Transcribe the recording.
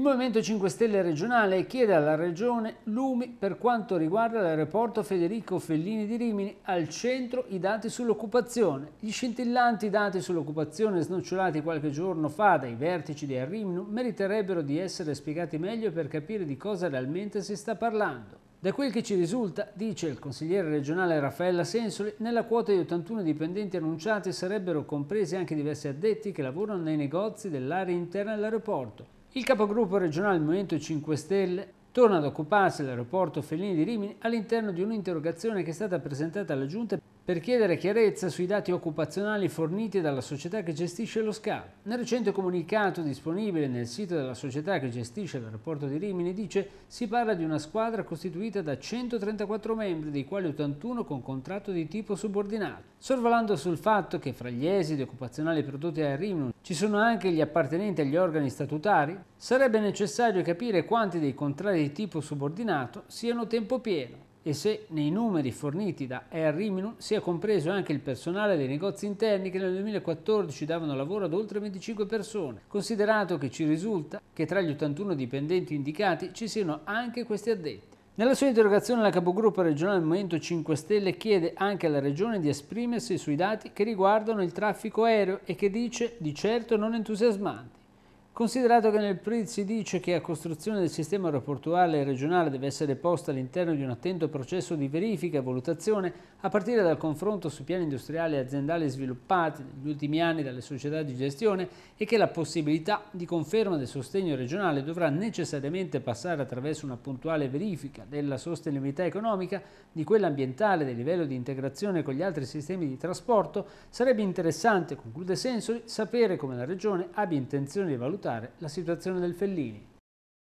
Il Movimento 5 Stelle regionale chiede alla Regione lumi per quanto riguarda l'aeroporto Federico Fellini di Rimini, al centro i dati sull'occupazione. Gli scintillanti dati sull'occupazione snocciolati qualche giorno fa dai vertici di Arrimino meriterebbero di essere spiegati meglio per capire di cosa realmente si sta parlando. Da quel che ci risulta, dice il consigliere regionale Raffaella Sensoli, nella quota di 81 dipendenti annunciati sarebbero compresi anche diversi addetti che lavorano nei negozi dell'area interna dell'aeroporto. Il capogruppo regionale Movimento 5 Stelle torna ad occuparsi dell'aeroporto Fellini di Rimini all'interno di un'interrogazione che è stata presentata alla Giunta per chiedere chiarezza sui dati occupazionali forniti dalla società che gestisce lo SCA. Nel recente comunicato disponibile nel sito della società che gestisce l'aeroporto di Rimini dice si parla di una squadra costituita da 134 membri, dei quali 81 con contratto di tipo subordinato. Sorvolando sul fatto che fra gli esiti occupazionali prodotti a Rimini ci sono anche gli appartenenti agli organi statutari, sarebbe necessario capire quanti dei contratti di tipo subordinato siano tempo pieno e se nei numeri forniti da Air Riminum sia compreso anche il personale dei negozi interni che nel 2014 davano lavoro ad oltre 25 persone, considerato che ci risulta che tra gli 81 dipendenti indicati ci siano anche questi addetti. Nella sua interrogazione la capogruppo regionale del Movimento 5 Stelle chiede anche alla Regione di esprimersi sui dati che riguardano il traffico aereo e che dice di certo non entusiasmante. Considerato che nel PRI si dice che la costruzione del sistema aeroportuale regionale deve essere posta all'interno di un attento processo di verifica e valutazione a partire dal confronto sui piani industriali e aziendali sviluppati negli ultimi anni dalle società di gestione e che la possibilità di conferma del sostegno regionale dovrà necessariamente passare attraverso una puntuale verifica della sostenibilità economica, di quella ambientale, del livello di integrazione con gli altri sistemi di trasporto, sarebbe interessante, conclude Sensori, sapere come la Regione abbia intenzione di valutare valutare la situazione del Fellini,